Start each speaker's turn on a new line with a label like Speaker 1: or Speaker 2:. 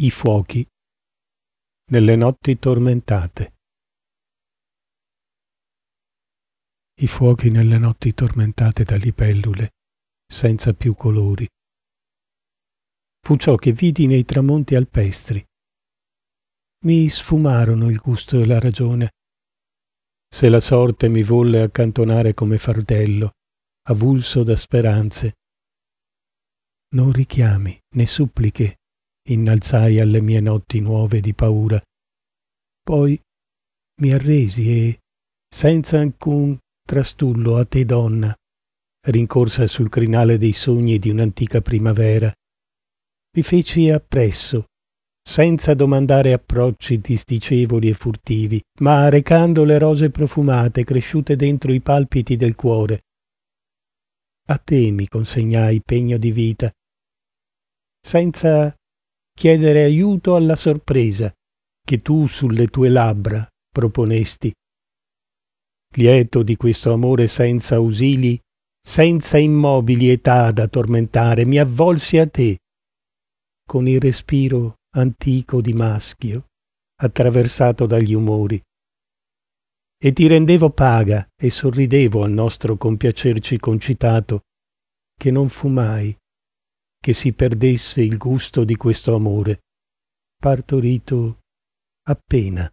Speaker 1: i fuochi nelle notti tormentate. I fuochi nelle notti tormentate da libellule, senza più colori. Fu ciò che vidi nei tramonti alpestri. Mi sfumarono il gusto e la ragione. Se la sorte mi volle accantonare come fardello, avulso da speranze, non richiami né suppliche innalzai alle mie notti nuove di paura. Poi mi arresi e, senza alcun trastullo a te donna, rincorsa sul crinale dei sogni di un'antica primavera, mi feci appresso, senza domandare approcci disdicevoli e furtivi, ma recando le rose profumate cresciute dentro i palpiti del cuore. A te mi consegnai pegno di vita, senza chiedere aiuto alla sorpresa che tu sulle tue labbra proponesti. Lieto di questo amore senza ausili, senza immobili età da tormentare, mi avvolsi a te, con il respiro antico di maschio, attraversato dagli umori. E ti rendevo paga e sorridevo al nostro compiacerci concitato, che non fu mai che si perdesse il gusto di questo amore, partorito appena